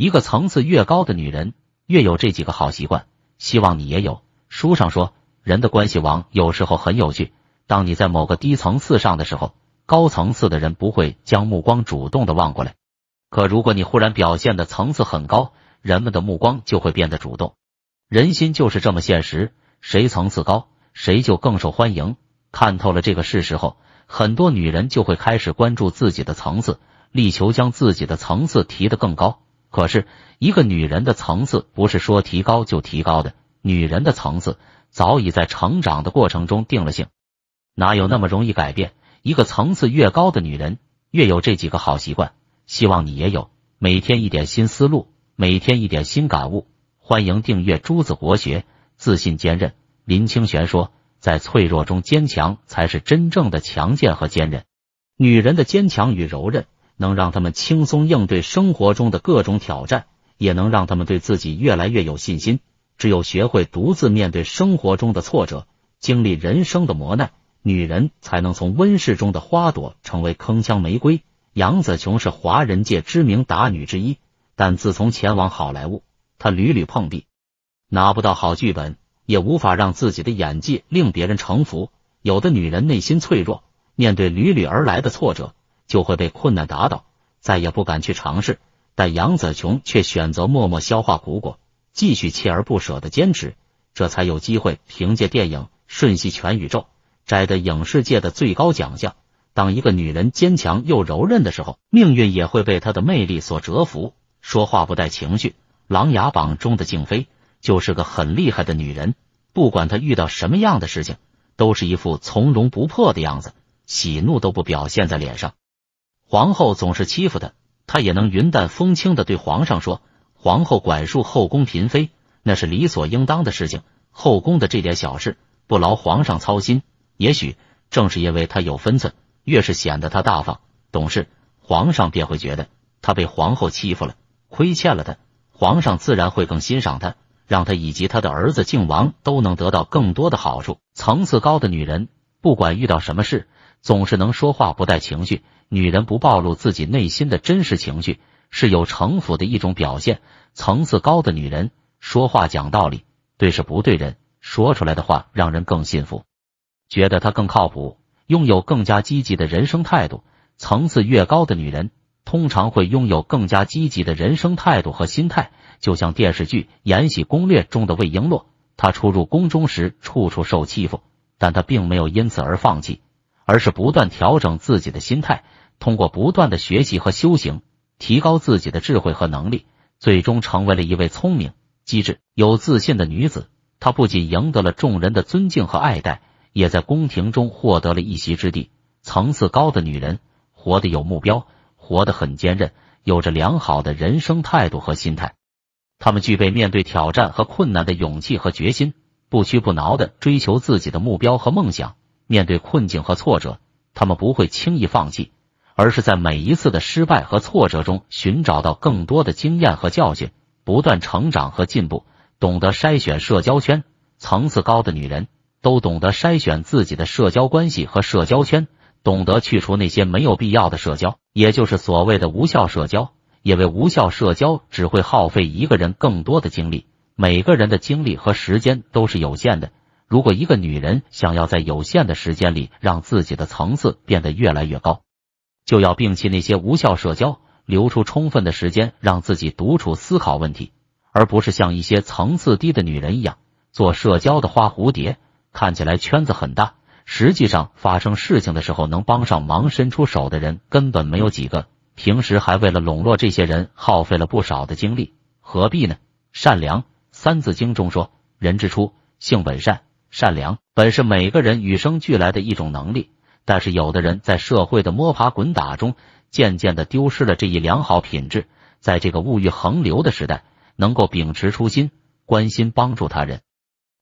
一个层次越高的女人，越有这几个好习惯。希望你也有。书上说，人的关系网有时候很有趣。当你在某个低层次上的时候，高层次的人不会将目光主动的望过来。可如果你忽然表现的层次很高，人们的目光就会变得主动。人心就是这么现实，谁层次高，谁就更受欢迎。看透了这个事实后，很多女人就会开始关注自己的层次，力求将自己的层次提得更高。可是，一个女人的层次不是说提高就提高的。女人的层次早已在成长的过程中定了性，哪有那么容易改变？一个层次越高的女人，越有这几个好习惯。希望你也有每天一点新思路，每天一点新感悟。欢迎订阅《珠子国学》，自信坚韧。林清玄说，在脆弱中坚强，才是真正的强健和坚韧。女人的坚强与柔韧。能让他们轻松应对生活中的各种挑战，也能让他们对自己越来越有信心。只有学会独自面对生活中的挫折，经历人生的磨难，女人才能从温室中的花朵成为铿锵玫瑰。杨紫琼是华人界知名打女之一，但自从前往好莱坞，她屡屡碰壁，拿不到好剧本，也无法让自己的演技令别人臣服。有的女人内心脆弱，面对屡屡而来的挫折。就会被困难打倒，再也不敢去尝试。但杨紫琼却选择默默消化苦果，继续锲而不舍的坚持，这才有机会凭借电影《瞬息全宇宙》摘得影视界的最高奖项。当一个女人坚强又柔韧的时候，命运也会被她的魅力所折服。说话不带情绪，《琅琊榜》中的静妃就是个很厉害的女人。不管她遇到什么样的事情，都是一副从容不迫的样子，喜怒都不表现在脸上。皇后总是欺负她，她也能云淡风轻的对皇上说：“皇后管束后宫嫔妃，那是理所应当的事情。后宫的这点小事，不劳皇上操心。”也许正是因为她有分寸，越是显得她大方懂事，皇上便会觉得她被皇后欺负了，亏欠了她。皇上自然会更欣赏她，让她以及她的儿子靖王都能得到更多的好处。层次高的女人，不管遇到什么事，总是能说话不带情绪。女人不暴露自己内心的真实情绪是有城府的一种表现。层次高的女人说话讲道理，对事不对人，说出来的话让人更信服，觉得她更靠谱，拥有更加积极的人生态度。层次越高的女人，通常会拥有更加积极的人生态度和心态。就像电视剧《延禧攻略》中的魏璎珞，她初入宫中时处处受欺负，但她并没有因此而放弃，而是不断调整自己的心态。通过不断的学习和修行，提高自己的智慧和能力，最终成为了一位聪明、机智、有自信的女子。她不仅赢得了众人的尊敬和爱戴，也在宫廷中获得了一席之地。层次高的女人活得有目标，活得很坚韧，有着良好的人生态度和心态。她们具备面对挑战和困难的勇气和决心，不屈不挠的追求自己的目标和梦想。面对困境和挫折，她们不会轻易放弃。而是在每一次的失败和挫折中寻找到更多的经验和教训，不断成长和进步。懂得筛选社交圈，层次高的女人都懂得筛选自己的社交关系和社交圈，懂得去除那些没有必要的社交，也就是所谓的无效社交。因为无效社交只会耗费一个人更多的精力，每个人的精力和时间都是有限的。如果一个女人想要在有限的时间里让自己的层次变得越来越高，就要摒弃那些无效社交，留出充分的时间让自己独处思考问题，而不是像一些层次低的女人一样做社交的花蝴蝶。看起来圈子很大，实际上发生事情的时候能帮上忙、伸出手的人根本没有几个。平时还为了笼络这些人耗费了不少的精力，何必呢？善良，《三字经》中说：“人之初，性本善。”善良本是每个人与生俱来的一种能力。但是，有的人在社会的摸爬滚打中，渐渐的丢失了这一良好品质。在这个物欲横流的时代，能够秉持初心、关心帮助他人、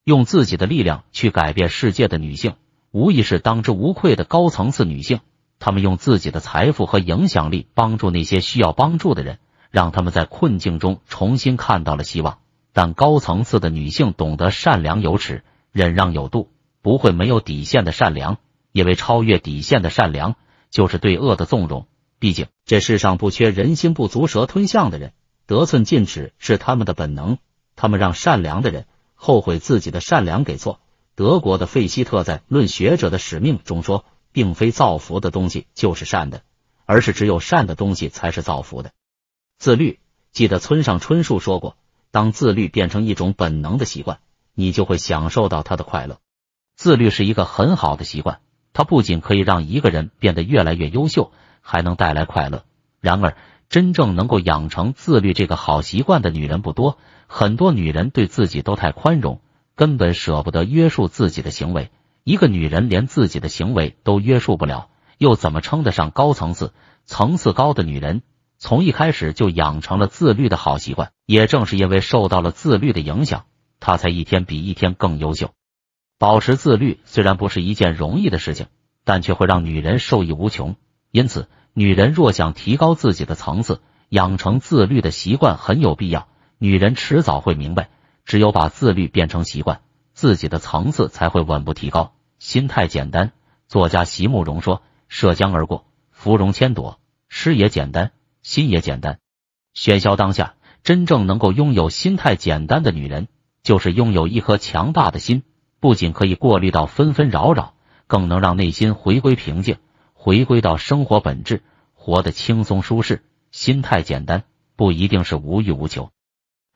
用自己的力量去改变世界的女性，无疑是当之无愧的高层次女性。她们用自己的财富和影响力，帮助那些需要帮助的人，让他们在困境中重新看到了希望。但高层次的女性懂得善良有尺、忍让有度，不会没有底线的善良。因为超越底线的善良就是对恶的纵容。毕竟这世上不缺人心不足蛇吞象的人，得寸进尺是他们的本能。他们让善良的人后悔自己的善良给错。德国的费希特在《论学者的使命》中说，并非造福的东西就是善的，而是只有善的东西才是造福的。自律。记得村上春树说过：“当自律变成一种本能的习惯，你就会享受到它的快乐。”自律是一个很好的习惯。它不仅可以让一个人变得越来越优秀，还能带来快乐。然而，真正能够养成自律这个好习惯的女人不多。很多女人对自己都太宽容，根本舍不得约束自己的行为。一个女人连自己的行为都约束不了，又怎么称得上高层次？层次高的女人从一开始就养成了自律的好习惯。也正是因为受到了自律的影响，她才一天比一天更优秀。保持自律虽然不是一件容易的事情，但却会让女人受益无穷。因此，女人若想提高自己的层次，养成自律的习惯很有必要。女人迟早会明白，只有把自律变成习惯，自己的层次才会稳步提高。心态简单，作家席慕容说：“涉江而过，芙蓉千朵，诗也简单，心也简单。”喧嚣当下，真正能够拥有心态简单的女人，就是拥有一颗强大的心。不仅可以过滤到纷纷扰扰，更能让内心回归平静，回归到生活本质，活得轻松舒适。心态简单不一定是无欲无求，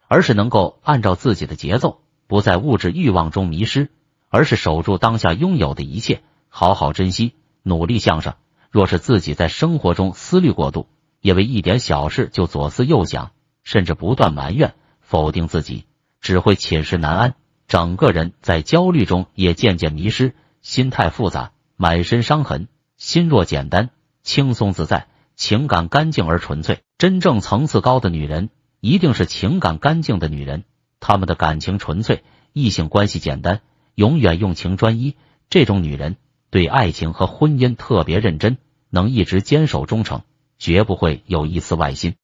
而是能够按照自己的节奏，不在物质欲望中迷失，而是守住当下拥有的一切，好好珍惜，努力向上。若是自己在生活中思虑过度，因为一点小事就左思右想，甚至不断埋怨、否定自己，只会寝食难安。整个人在焦虑中也渐渐迷失，心态复杂，满身伤痕。心若简单，轻松自在，情感干净而纯粹。真正层次高的女人，一定是情感干净的女人。她们的感情纯粹，异性关系简单，永远用情专一。这种女人对爱情和婚姻特别认真，能一直坚守忠诚，绝不会有一丝外心。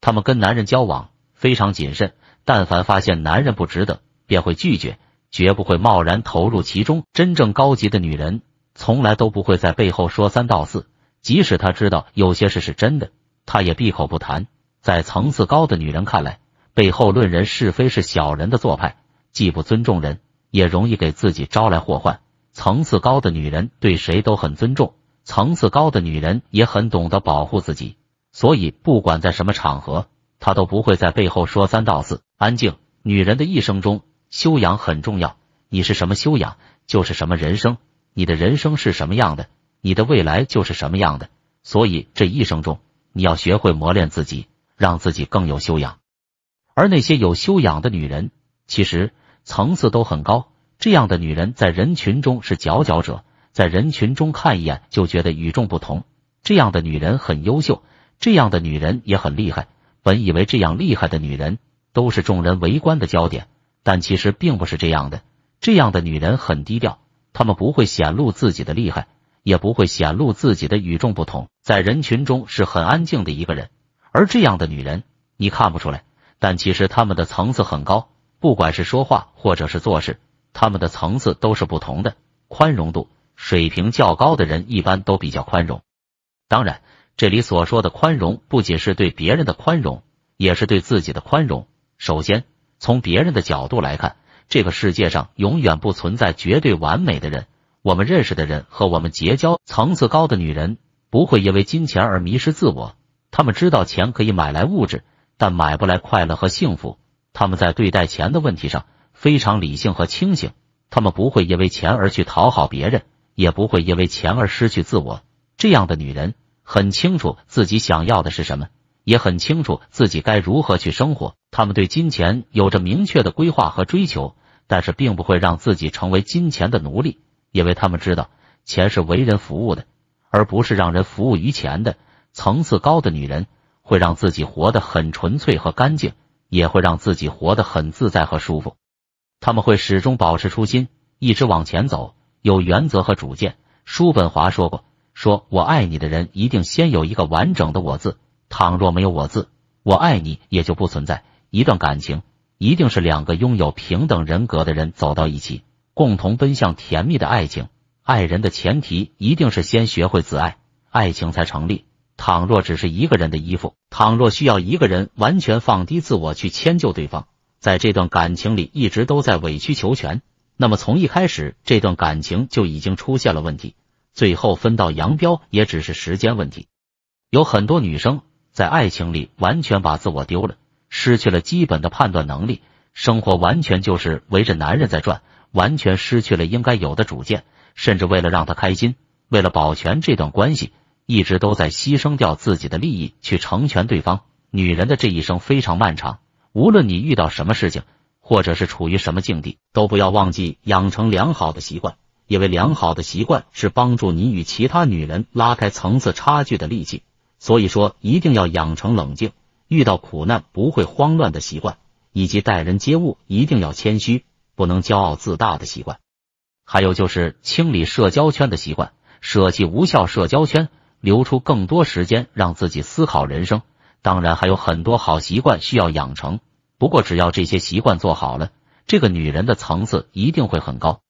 她们跟男人交往非常谨慎，但凡发现男人不值得。便会拒绝，绝不会贸然投入其中。真正高级的女人，从来都不会在背后说三道四，即使她知道有些事是真的，她也闭口不谈。在层次高的女人看来，背后论人是非是小人的做派，既不尊重人，也容易给自己招来祸患。层次高的女人对谁都很尊重，层次高的女人也很懂得保护自己，所以不管在什么场合，她都不会在背后说三道四，安静。女人的一生中。修养很重要，你是什么修养，就是什么人生。你的人生是什么样的，你的未来就是什么样的。所以这一生中，你要学会磨练自己，让自己更有修养。而那些有修养的女人，其实层次都很高。这样的女人在人群中是佼佼者，在人群中看一眼就觉得与众不同。这样的女人很优秀，这样的女人也很厉害。本以为这样厉害的女人都是众人围观的焦点。但其实并不是这样的，这样的女人很低调，她们不会显露自己的厉害，也不会显露自己的与众不同，在人群中是很安静的一个人。而这样的女人，你看不出来，但其实她们的层次很高，不管是说话或者是做事，她们的层次都是不同的。宽容度水平较高的人，一般都比较宽容。当然，这里所说的宽容，不仅是对别人的宽容，也是对自己的宽容。首先。从别人的角度来看，这个世界上永远不存在绝对完美的人。我们认识的人和我们结交层次高的女人，不会因为金钱而迷失自我。她们知道钱可以买来物质，但买不来快乐和幸福。她们在对待钱的问题上非常理性和清醒。她们不会因为钱而去讨好别人，也不会因为钱而失去自我。这样的女人很清楚自己想要的是什么。也很清楚自己该如何去生活。他们对金钱有着明确的规划和追求，但是并不会让自己成为金钱的奴隶，因为他们知道钱是为人服务的，而不是让人服务于钱的。层次高的女人会让自己活得很纯粹和干净，也会让自己活得很自在和舒服。他们会始终保持初心，一直往前走，有原则和主见。叔本华说过：“说我爱你的人，一定先有一个完整的‘我’字。”倘若没有我字，我爱你也就不存在。一段感情一定是两个拥有平等人格的人走到一起，共同奔向甜蜜的爱情。爱人的前提一定是先学会自爱，爱情才成立。倘若只是一个人的衣服，倘若需要一个人完全放低自我去迁就对方，在这段感情里一直都在委曲求全，那么从一开始这段感情就已经出现了问题，最后分道扬镳也只是时间问题。有很多女生。在爱情里完全把自我丢了，失去了基本的判断能力，生活完全就是围着男人在转，完全失去了应该有的主见，甚至为了让他开心，为了保全这段关系，一直都在牺牲掉自己的利益去成全对方。女人的这一生非常漫长，无论你遇到什么事情，或者是处于什么境地，都不要忘记养成良好的习惯，因为良好的习惯是帮助你与其他女人拉开层次差距的利器。所以说，一定要养成冷静、遇到苦难不会慌乱的习惯，以及待人接物一定要谦虚、不能骄傲自大的习惯。还有就是清理社交圈的习惯，舍弃无效社交圈，留出更多时间让自己思考人生。当然还有很多好习惯需要养成，不过只要这些习惯做好了，这个女人的层次一定会很高。